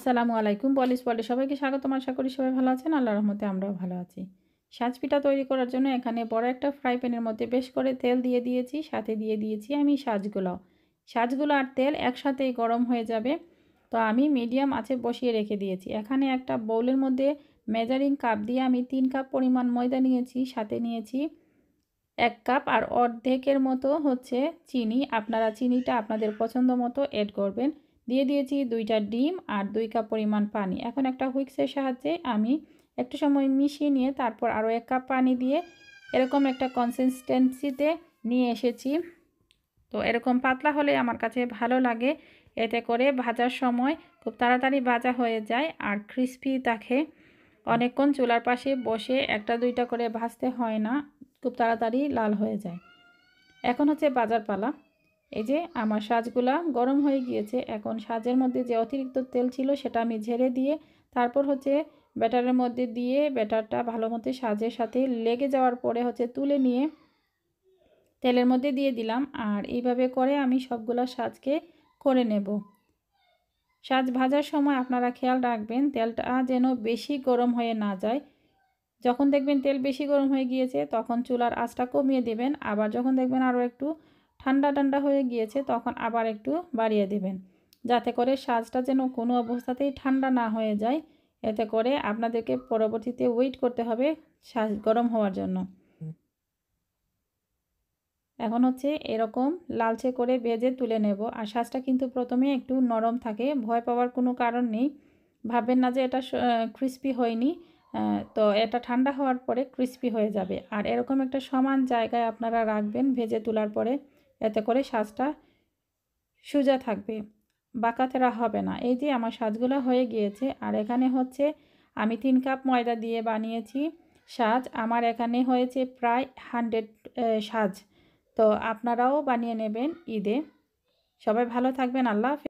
আসসালামু আলাইকুম বলিস বলে সবাইকে স্বাগতম আশা করি সবাই ভালো আছেন আল্লাহ রহমতে আমরাও ভালো আছি সাজ পিঠা তৈরি করার জন্য এখানে বড় একটা ফ্রাই প্যানের মধ্যে বেশ করে তেল দিয়ে দিয়েছি সাথে দিয়ে দিয়েছি আমি সাজগুলো সাজগুলো আর তেল একসাথেই গরম হয়ে যাবে তো আমি মিডিয়াম আছে বসিয়ে রেখে দিয়েছি এখানে একটা বউলের মধ্যে মেজারিং কাপ দিয়ে আমি তিন কাপ পরিমাণ ময়দা নিয়েছি সাথে নিয়েছি এক কাপ আর অর্ধেকের মতো হচ্ছে চিনি আপনারা চিনিটা আপনাদের পছন্দ মতো অ্যাড করবেন দিয়ে দিয়েছি দুইটা ডিম আর দুই কাপ পরিমাণ পানি এখন একটা হুইক্সের সাহায্যে আমি একটু সময় মিশিয়ে নিয়ে তারপর আরও এক কাপ পানি দিয়ে এরকম একটা কনসিস্টেন্সিতে নিয়ে এসেছি তো এরকম পাতলা হলে আমার কাছে ভালো লাগে এতে করে ভাজার সময় খুব তাড়াতাড়ি ভাজা হয়ে যায় আর ক্রিস্পি থাকে অনেকক্ষণ চুলার পাশে বসে একটা দুইটা করে ভাজতে হয় না খুব তাড়াতাড়ি লাল হয়ে যায় এখন হচ্ছে বাজার পালা এই যে আমার সাজগুলা গরম হয়ে গিয়েছে এখন সাজের মধ্যে যে অতিরিক্ত তেল ছিল সেটা আমি ঝেড়ে দিয়ে তারপর হচ্ছে ব্যাটারের মধ্যে দিয়ে ব্যাটারটা ভালো মতো সাজের সাথে লেগে যাওয়ার পরে হচ্ছে তুলে নিয়ে তেলের মধ্যে দিয়ে দিলাম আর এইভাবে করে আমি সবগুলো সাজকে করে নেব সাজ ভাজার সময় আপনারা খেয়াল রাখবেন তেলটা যেন বেশি গরম হয়ে না যায় যখন দেখবেন তেল বেশি গরম হয়ে গিয়েছে তখন চুলার আঁচটা কমিয়ে দেবেন আবার যখন দেখবেন আরও একটু ঠান্ডা ঠান্ডা হয়ে গিয়েছে তখন আবার একটু বাড়িয়ে দেবেন যাতে করে সাজটা যেন কোনো অবস্থাতেই ঠান্ডা না হয়ে যায় এতে করে আপনাদেরকে পরবর্তীতে ওয়েট করতে হবে সাজ গরম হওয়ার জন্য এখন হচ্ছে এরকম লালচে করে বেজে তুলে নেব আর শ্বাসটা কিন্তু প্রথমে একটু নরম থাকে ভয় পাওয়ার কোনো কারণ নেই ভাববেন না যে এটা ক্রিস্পি হয়নি তো এটা ঠান্ডা হওয়ার পরে ক্রিস্পি হয়ে যাবে আর এরকম একটা সমান জায়গায় আপনারা রাখবেন ভেজে তোলার পরে এতে করে সাজটা সোজা থাকবে বাঁকাতেরা হবে না এই যে আমার সাজগুলো হয়ে গিয়েছে আর এখানে হচ্ছে আমি তিন কাপ ময়দা দিয়ে বানিয়েছি সাজ আমার এখানে হয়েছে প্রায় হান্ড্রেড সাজ তো আপনারাও বানিয়ে নেবেন ঈদে সবাই ভালো থাকবেন আল্লাহ